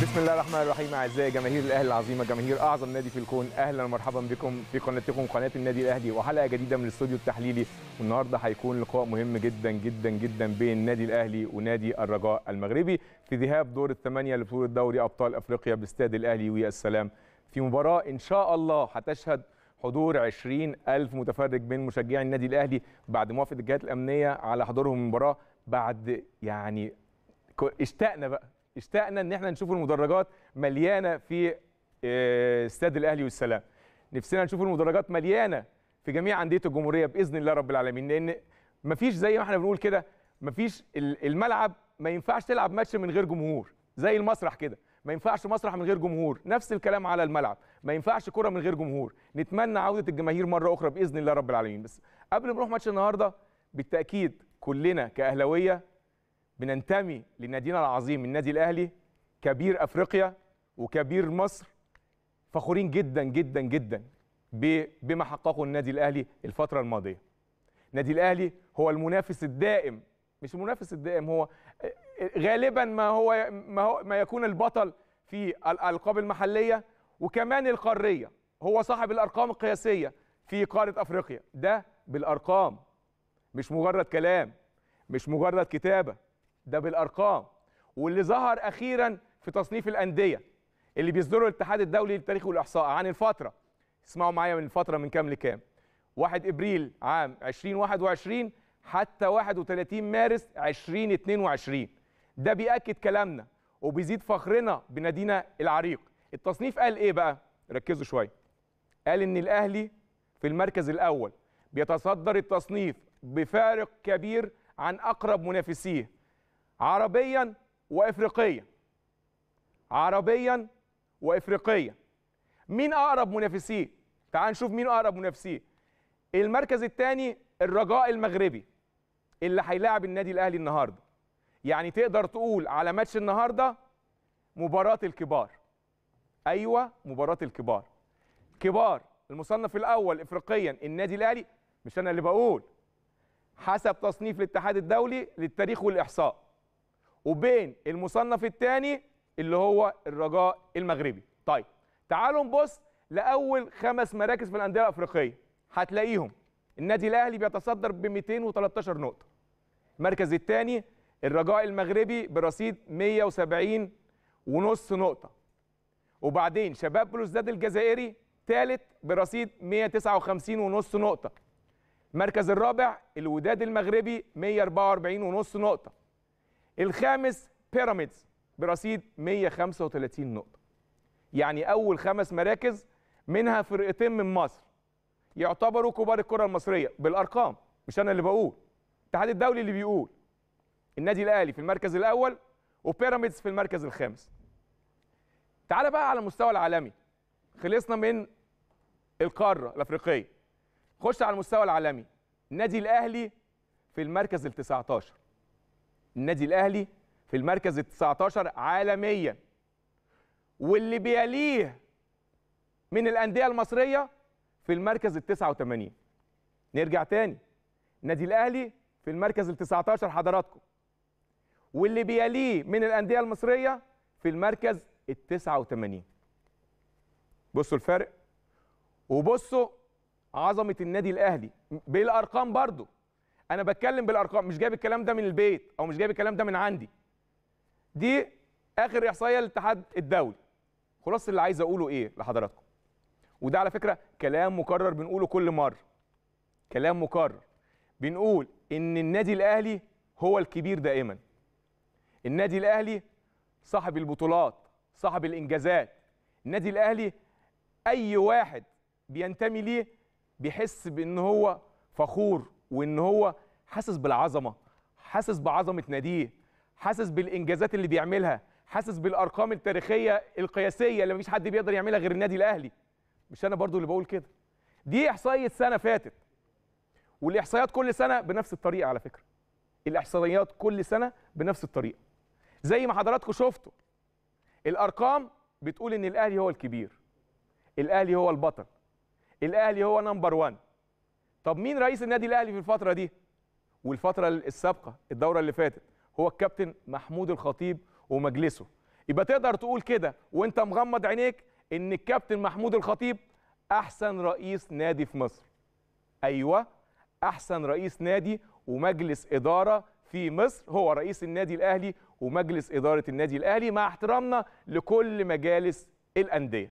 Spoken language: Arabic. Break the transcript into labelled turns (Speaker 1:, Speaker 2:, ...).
Speaker 1: بسم الله الرحمن الرحيم اعزائي جماهير الاهلي العظيمه جماهير اعظم نادي في الكون اهلا ومرحبا بكم في قناتكم قناه النادي الاهلي وحلقه جديده من الاستوديو التحليلي والنهارده هيكون لقاء مهم جدا جدا جدا بين النادي الاهلي ونادي الرجاء المغربي في ذهاب دور الثمانيه لبطوله دوري ابطال افريقيا باستاد الاهلي ويا السلام في مباراه ان شاء الله هتشهد حضور 20 ألف متفرج من مشجعي النادي الأهلي بعد موافقة الجهات الأمنية على حضورهم المباراة بعد يعني اشتقنا بقى اشتقنا ان احنا نشوف المدرجات مليانه في آه، استاد الاهلي والسلام نفسنا نشوف المدرجات مليانه في جميع انديه الجمهوريه باذن الله رب العالمين لان مفيش زي ما احنا بنقول كده مفيش الملعب ما ينفعش تلعب ماتش من غير جمهور زي المسرح كده ما ينفعش مسرح من غير جمهور نفس الكلام على الملعب ما ينفعش كره من غير جمهور نتمنى عوده الجماهير مره اخرى باذن الله رب العالمين بس قبل ما نروح ماتش النهارده بالتاكيد كلنا كاهلاويه بننتمي لنادينا العظيم النادي الاهلي كبير افريقيا وكبير مصر فخورين جدا جدا جدا بما حققه النادي الاهلي الفتره الماضيه النادي الاهلي هو المنافس الدائم مش المنافس الدائم هو غالبا ما هو ما, هو ما يكون البطل في الالقاب المحليه وكمان القاريه هو صاحب الارقام القياسيه في قاره افريقيا ده بالارقام مش مجرد كلام مش مجرد كتابه ده بالارقام واللي ظهر اخيرا في تصنيف الانديه اللي بيصدره الاتحاد الدولي للتاريخ والاحصاء عن الفتره اسمعوا معايا من الفتره من كام لكام 1 ابريل عام 2021 حتى 31 مارس 2022 ده بياكد كلامنا وبيزيد فخرنا بنادينا العريق التصنيف قال ايه بقى ركزوا شويه قال ان الاهلي في المركز الاول بيتصدر التصنيف بفارق كبير عن اقرب منافسيه عربيا وافريقيا عربيا وافريقيا مين اقرب منافسيه تعال نشوف مين اقرب منافسيه المركز الثاني الرجاء المغربي اللي هيلاعب النادي الاهلي النهارده يعني تقدر تقول على ماتش النهارده مباراه الكبار ايوه مباراه الكبار كبار المصنف الاول افريقيا النادي الاهلي مش انا اللي بقول حسب تصنيف الاتحاد الدولي للتاريخ والاحصاء وبين المصنف الثاني اللي هو الرجاء المغربي طيب تعالوا نبص لاول خمس مراكز في الانديه الافريقيه هتلاقيهم النادي الاهلي بيتصدر ب 213 نقطه المركز الثاني الرجاء المغربي برصيد 170 ونص نقطه وبعدين شباب بلوزداد الجزائري ثالث برصيد 159 ونص نقطه المركز الرابع الوداد المغربي 144 ونص نقطه الخامس بيراميدز برصيد 135 نقطة يعني أول خمس مراكز منها فرقتين من مصر يعتبروا كبار الكرة المصرية بالأرقام مش أنا اللي بقول الاتحاد الدولي اللي بيقول النادي الأهلي في المركز الأول وبيراميدز في المركز الخامس تعال بقى على المستوى العالمي خلصنا من القارة الأفريقية خش على المستوى العالمي النادي الأهلي في المركز ال 19 النادي الاهلي في المركز ال 19 عالميا واللي بيليه من الانديه المصريه في المركز ال 89 نرجع تاني النادي الاهلي في المركز ال 19 حضراتكم واللي بيليه من الانديه المصريه في المركز ال 89 بصوا الفرق وبصوا عظمه النادي الاهلي بالارقام برضه انا بتكلم بالارقام مش جايب الكلام ده من البيت او مش جايب الكلام ده من عندي دي اخر احصائيه للاتحاد الدولي خلاصه اللي عايز اقوله ايه لحضراتكم وده على فكره كلام مكرر بنقوله كل مره كلام مكرر بنقول ان النادي الاهلي هو الكبير دائما النادي الاهلي صاحب البطولات صاحب الانجازات النادي الاهلي اي واحد بينتمي ليه بيحس بان هو فخور وان هو حاسس بالعظمه حاسس بعظمه ناديه حاسس بالانجازات اللي بيعملها حاسس بالارقام التاريخيه القياسيه اللي مفيش حد بيقدر يعملها غير النادي الاهلي مش انا برضو اللي بقول كده دي احصائيه سنه فاتت والاحصائيات كل سنه بنفس الطريقه على فكره الاحصائيات كل سنه بنفس الطريقه زي ما حضراتكم شفتوا الارقام بتقول ان الاهلي هو الكبير الاهلي هو البطل الاهلي هو نمبر 1 طب مين رئيس النادي الاهلي في الفتره دي والفتره السابقه الدوره اللي فاتت هو الكابتن محمود الخطيب ومجلسه يبقى تقدر تقول كده وانت مغمض عينيك ان الكابتن محمود الخطيب احسن رئيس نادي في مصر ايوه احسن رئيس نادي ومجلس اداره في مصر هو رئيس النادي الاهلي ومجلس اداره النادي الاهلي مع احترامنا لكل مجالس الانديه